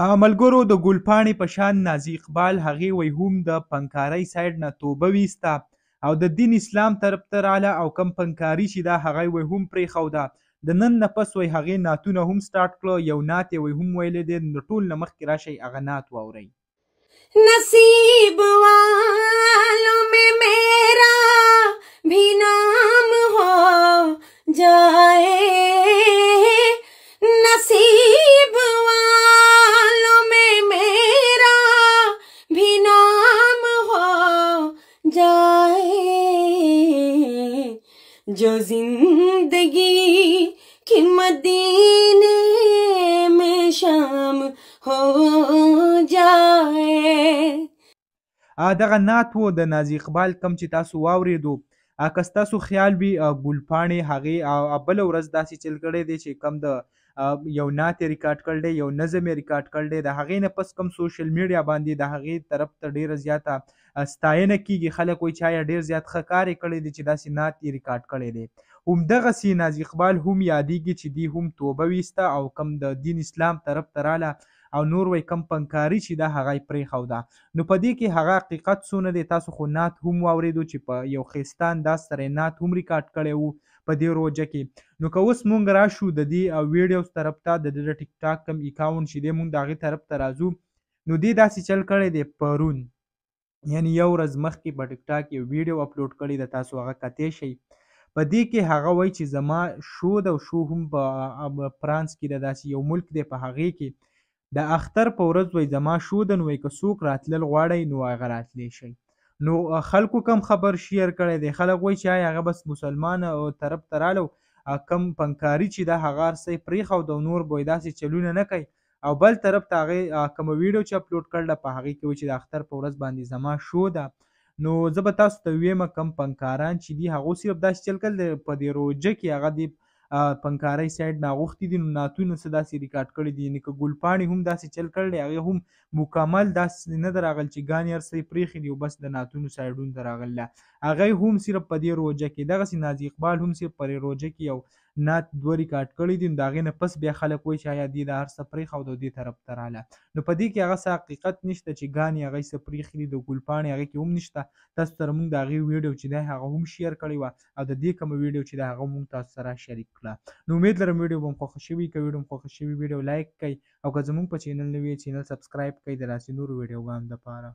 ملګرو د ګلپاڼې په شان نازي اقبال هغې ویهوم د پنکارۍ سایډ نه توبه ویسته او د دین اسلام طرف ته راله او کم پنکاري چې دا هغه وی هم پرېښوده د نن نه پس وی هغې نعتونه هم سټارټ کړه یو نعت یې وی هم ویلی دی د ټول نه مخکې راشئ هغه نعت واورئ نصیب والو مې जो जिंदगी की मदीने में शाम हो जाए دغه نعت و د نازي اقبال کم چې تاسو واورېدو که ستاسو خیال وي ګلپاڼې هغې بله ورځ داسې چل کړی دی چې کم د یو نات ریکارډ کړ دی یو نظم ریکارډ کړ دی د هغې نه پس کم سوشل میډیا باندې د هغې طرف ته ډیره زیاته ستاینه کیږي خلک وایي چې ډیر زیات ښه کار یې کړی دی چې داسې نات یې ریکارډ کړی دی همدغسې نازي اقبال هم یادیږي چې دی هم توبه ویسته او کم د دین اسلام طرف ته راله او نور وای کم پنکاری چې دا هغه پرېښوده نو په دې کې هغه حقیقت څو نه دی تاسو خو نعت هم واورېدو چې په یو ښایسته انداز سره یې نعت هم ریکارډ کړی وو په دې روجه کې نو که اوس مونږ راشو د دې او ویډیوز طرف ته د د ټیک ټاک کم اکاونټ چې دی مونږ د هغې طرف ته راځو نو دې داسې چل کړی دی پرون یعنی یو ورځ مخکې په ټیک ټاک یو ویډیو اپلوډ کړی د تاسو هغه کتی شئ په دې کې هغه وای چې زما شو د شو هم په فرانس کې د داسې یو ملک دی په هغې کې د اختر په ورځ وای زما شودن وای که څوک راتلل غواړي نو هغه راتلی شي نو خلکو کم خبر شیر کړی دی خلک وای چې هغه بس مسلمان او طرف ته رالو کم پنکاری چې دا هغه سي پریخو د نور بوی داسې چلونه نه کوي او بل طرف ته هغه کوم ویډیو چې اپلوډ کړل په هغه کې چې د اختر په ورځ باندې زما شو ده نو زه به تاسو ته ویم کم پنکاران چې دی هغه صرف داسې چل کړل په دې روجه کې هغه دی پنکارای سایډ ناغوختی دي نو ناتو نه داسې ریکارډ کړی دي یعنې که ګلپاڼې هم داسې چل کړی هغې هم مکمل داسې نه ده راغلی چې ګان یار څه پرېښي دي او بس د ناتونو سایډونو ته راغلی ده هغې هم صرف په دې روژه کې دغسې نازي اقبال هم صرف په روژه کې یو نعت دوه ریکارډ کړي دي نو د هغې نه پس بیا خلک وایي چې آیا دې دا هر څه پرېښود او دې طرف ته راله نو په دې کې هغه څه حقیقت نشته چې ګانې هغې څه پرېښي دي د ګل پاڼې هغې کې هم نشته تاسو سره موږ د هغې ویډیو چې دی هغه هم شیر کړې وه او د دې کومه ویډیو چې دی هغه موږ تاسو سره شریک کړه نو امید لرم ویډیو به م خوښه شوي که ویډیو م خوښه شوي ویډیو لایک کوئ او که زموږ په چینل نوې چینل سبسکرایب کوئ د داسې نورو ویډیوګانو دپاره